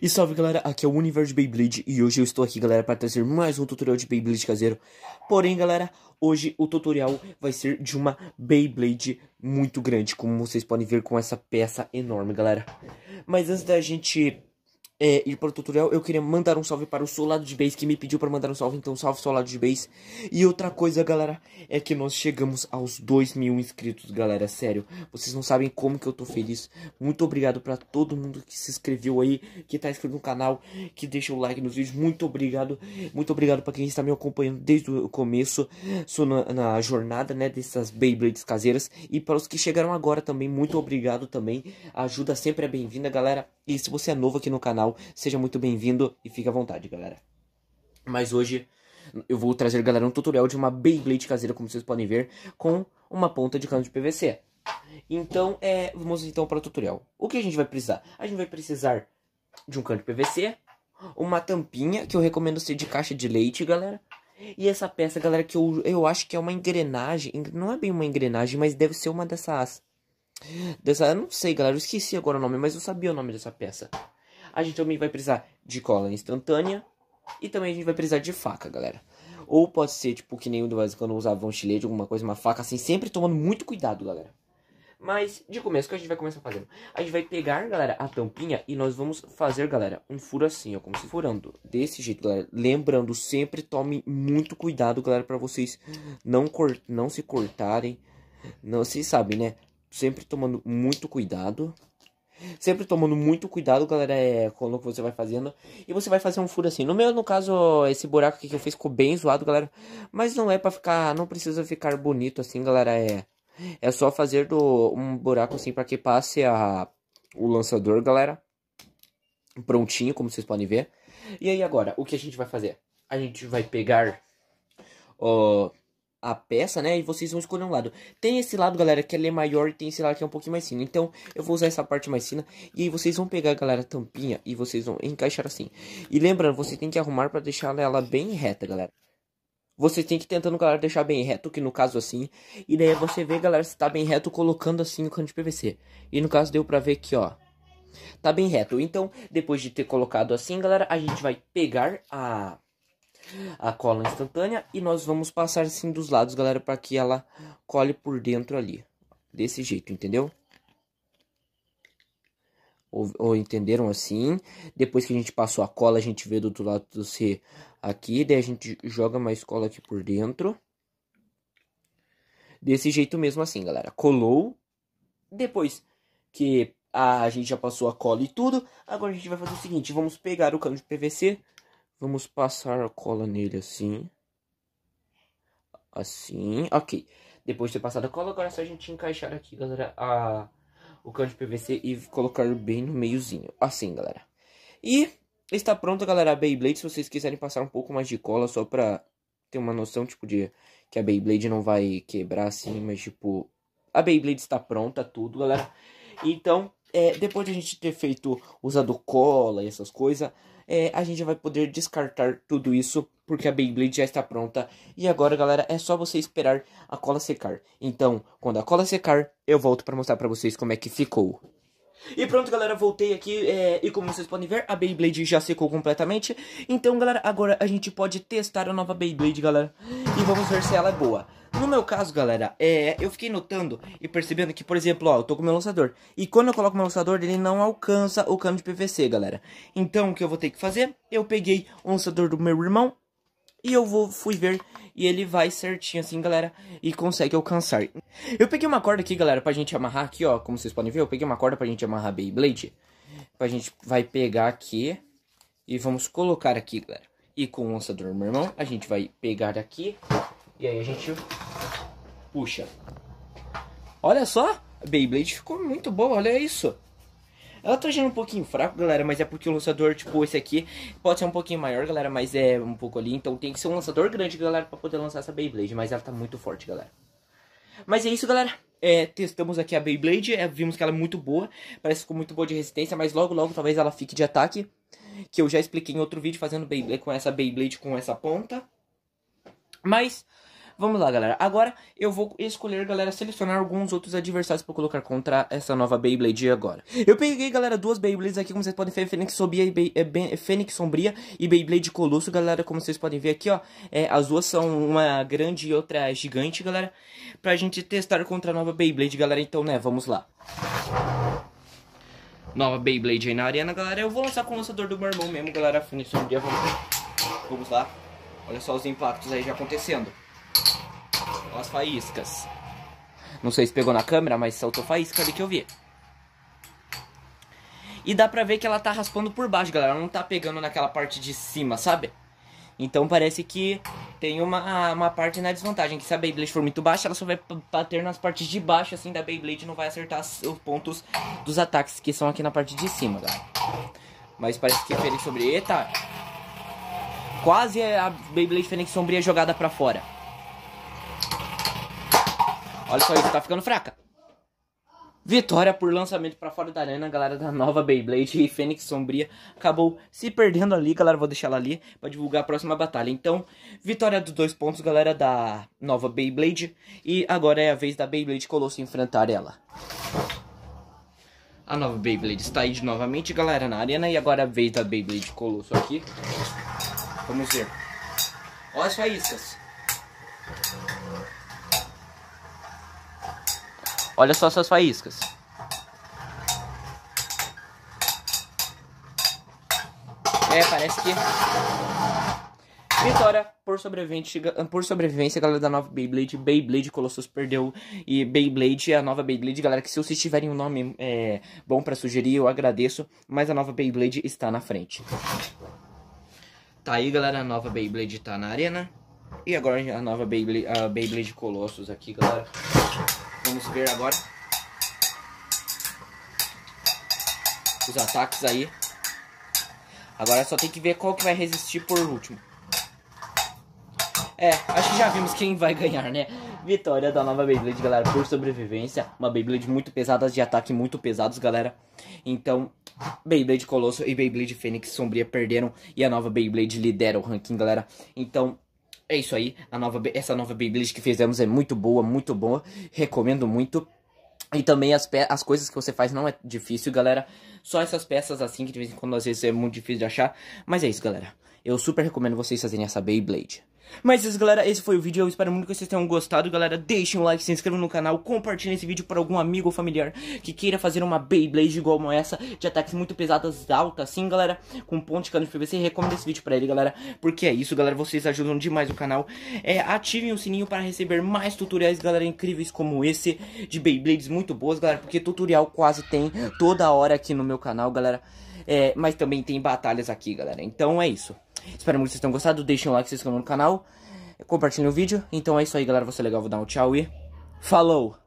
E salve galera, aqui é o Universo Beyblade e hoje eu estou aqui galera para trazer mais um tutorial de Beyblade caseiro Porém galera, hoje o tutorial vai ser de uma Beyblade muito grande Como vocês podem ver com essa peça enorme galera Mas antes da gente é, ir para o tutorial, eu queria mandar um salve para o Solado de Base, que me pediu para mandar um salve, então salve Solado de Base. E outra coisa, galera, é que nós chegamos aos 2 mil inscritos, galera, sério. Vocês não sabem como que eu tô feliz. Muito obrigado para todo mundo que se inscreveu aí, que tá inscrito no canal, que deixa o like nos vídeos. Muito obrigado, muito obrigado para quem está me acompanhando desde o começo, sou na, na jornada, né, dessas Beyblades caseiras. E para os que chegaram agora também, muito obrigado também. A ajuda sempre é bem-vinda, galera. E se você é novo aqui no canal, Seja muito bem-vindo e fique à vontade, galera. Mas hoje eu vou trazer, galera, um tutorial de uma Beyblade caseira, como vocês podem ver, com uma ponta de cano de PVC. Então, é, vamos então para o tutorial. O que a gente vai precisar? A gente vai precisar de um cano de PVC, uma tampinha, que eu recomendo ser de caixa de leite, galera. E essa peça, galera, que eu, eu acho que é uma engrenagem, não é bem uma engrenagem, mas deve ser uma dessas... Dessa, eu não sei, galera, eu esqueci agora o nome, mas eu sabia o nome dessa peça. A gente também vai precisar de cola instantânea e também a gente vai precisar de faca, galera. Ou pode ser, tipo, que nem o do Wesley quando usava um chilete, alguma coisa, uma faca, assim, sempre tomando muito cuidado, galera. Mas, de começo, o que a gente vai começar fazendo? A gente vai pegar, galera, a tampinha e nós vamos fazer, galera, um furo assim, ó, como se furando. Desse jeito, galera. Lembrando, sempre tome muito cuidado, galera, pra vocês não, cor não se cortarem. Não, vocês sabem, né? Sempre tomando muito cuidado. Sempre tomando muito cuidado, galera, é, com o que você vai fazendo. E você vai fazer um furo assim. No meu, no caso, esse buraco aqui que eu fiz ficou bem zoado, galera. Mas não é pra ficar, não precisa ficar bonito assim, galera, é... É só fazer do, um buraco assim para que passe a, o lançador, galera. Prontinho, como vocês podem ver. E aí agora, o que a gente vai fazer? A gente vai pegar... Ó, a peça, né? E vocês vão escolher um lado. Tem esse lado, galera, que ele é maior e tem esse lado que é um pouquinho mais fino. Então, eu vou usar essa parte mais fina. E aí vocês vão pegar, galera, a tampinha e vocês vão encaixar assim. E lembrando, você tem que arrumar para deixar ela bem reta, galera. Você tem que tentando, galera, deixar bem reto, que no caso assim. E daí é você vê, galera, se tá bem reto colocando assim o cano de PVC. E no caso deu pra ver que, ó. Tá bem reto. Então, depois de ter colocado assim, galera, a gente vai pegar a a cola instantânea e nós vamos passar assim dos lados, galera, para que ela cole por dentro ali. Desse jeito, entendeu? Ou, ou, entenderam assim? Depois que a gente passou a cola, a gente vê do outro lado do C aqui, daí a gente joga mais cola aqui por dentro. Desse jeito mesmo assim, galera. Colou. Depois que a, a gente já passou a cola e tudo, agora a gente vai fazer o seguinte, vamos pegar o cano de PVC Vamos passar a cola nele assim. Assim, ok. Depois de ter passado a cola, agora é só a gente encaixar aqui, galera, a, o cano de PVC e colocar bem no meiozinho. Assim, galera. E está pronta, galera, a Beyblade. Se vocês quiserem passar um pouco mais de cola só pra ter uma noção, tipo, de que a Beyblade não vai quebrar assim, mas, tipo, a Beyblade está pronta, tudo, galera. Então, é, depois de a gente ter feito, usado cola e essas coisas, é, a gente vai poder descartar tudo isso, porque a Beyblade já está pronta. E agora, galera, é só você esperar a cola secar. Então, quando a cola secar, eu volto para mostrar para vocês como é que ficou. E pronto, galera, voltei aqui é, e como vocês podem ver, a Beyblade já secou completamente. Então, galera, agora a gente pode testar a nova Beyblade, galera. E vamos ver se ela é boa no meu caso, galera, é, eu fiquei notando e percebendo que, por exemplo, ó, eu tô com meu lançador. E quando eu coloco meu lançador, ele não alcança o cano de PVC, galera. Então, o que eu vou ter que fazer? Eu peguei o lançador do meu irmão e eu vou, fui ver e ele vai certinho assim, galera, e consegue alcançar. Eu peguei uma corda aqui, galera, pra gente amarrar aqui, ó, como vocês podem ver, eu peguei uma corda pra gente amarrar a Beyblade. A gente vai pegar aqui e vamos colocar aqui, galera. E com o lançador, do meu irmão, a gente vai pegar aqui e aí a gente Puxa. Olha só. A Beyblade ficou muito boa, olha isso. Ela tá girando um pouquinho fraco, galera, mas é porque o lançador, tipo, esse aqui pode ser um pouquinho maior, galera, mas é um pouco ali. Então tem que ser um lançador grande, galera, pra poder lançar essa Beyblade. Mas ela tá muito forte, galera. Mas é isso, galera. É, testamos aqui a Beyblade, é, vimos que ela é muito boa, parece que ficou muito boa de resistência, mas logo, logo, talvez ela fique de ataque, que eu já expliquei em outro vídeo, fazendo Beyblade com essa Beyblade com essa ponta. Mas, Vamos lá, galera. Agora eu vou escolher, galera, selecionar alguns outros adversários para colocar contra essa nova Beyblade agora. Eu peguei, galera, duas Beyblades aqui, como vocês podem ver, Fênix Sombria e, Be é, Fênix Sombria e Beyblade Colosso, galera, como vocês podem ver aqui, ó. É, as duas são uma grande e outra gigante, galera, pra gente testar contra a nova Beyblade, galera. Então, né, vamos lá. Nova Beyblade aí na arena, galera. Eu vou lançar com o lançador do meu irmão mesmo, galera. Fênix Sombria, vamos lá. Olha só os impactos aí já acontecendo as faíscas. Não sei se pegou na câmera, mas saltou faísca ali que eu vi. E dá pra ver que ela tá raspando por baixo, galera. Ela não tá pegando naquela parte de cima, sabe? Então parece que tem uma, uma parte na desvantagem. Que se a Beyblade for muito baixa, ela só vai bater nas partes de baixo, assim, da Beyblade. Não vai acertar os pontos dos ataques que são aqui na parte de cima, galera. Mas parece que a Fênix Sombria... Eita! Quase a Beyblade Fênix Sombria jogada pra fora. Olha só isso, tá ficando fraca. Vitória por lançamento para fora da arena, galera da nova Beyblade e Fênix Sombria acabou se perdendo ali, galera, vou deixar ela ali para divulgar a próxima batalha. Então, vitória dos dois pontos, galera, da nova Beyblade e agora é a vez da Beyblade Colosso enfrentar ela. A nova Beyblade está aí novamente, galera, na arena e agora é a vez da Beyblade Colosso aqui. Vamos ver. Olha só isso. Olha só essas faíscas. É, parece que. Vitória por, por sobrevivência, galera da nova Beyblade. Beyblade Colossus perdeu. E Beyblade é a nova Beyblade. Galera, que se vocês tiverem um nome é, bom para sugerir, eu agradeço. Mas a nova Beyblade está na frente. Tá aí, galera. A nova Beyblade tá na arena. E agora a nova Beyblade, a Beyblade Colossus aqui, galera. Vamos ver agora. Os ataques aí. Agora só tem que ver qual que vai resistir por último. É, acho que já vimos quem vai ganhar, né? Vitória da nova Beyblade, galera, por sobrevivência. Uma Beyblade muito pesada, de ataque muito pesados, galera. Então, Beyblade Colosso e Beyblade Fênix Sombria perderam. E a nova Beyblade lidera o ranking, galera. Então, é isso aí, a nova, essa nova Beyblade que fizemos é muito boa, muito boa, recomendo muito. E também as, as coisas que você faz não é difícil, galera. Só essas peças assim que de vez em quando às vezes é muito difícil de achar. Mas é isso, galera. Eu super recomendo vocês fazerem essa Beyblade. Mas isso, galera, esse foi o vídeo. Eu espero muito que vocês tenham gostado, galera. Deixem o like, se inscrevam no canal, compartilhem esse vídeo para algum amigo ou familiar que queira fazer uma Beyblade igual essa, de ataques muito pesadas, altas, assim, galera, com ponte cano de PVC. Recomendo esse vídeo para ele, galera, porque é isso, galera. Vocês ajudam demais o canal. É, ativem o sininho para receber mais tutoriais, galera, incríveis como esse, de Beyblades muito boas, galera, porque tutorial quase tem toda hora aqui no meu canal, galera. É, mas também tem batalhas aqui, galera. Então é isso. Espero muito que vocês tenham gostado. Deixem um like, se inscrevam no canal. Compartilhem o vídeo. Então é isso aí, galera. Você é legal. Vou dar um tchau e... Falou!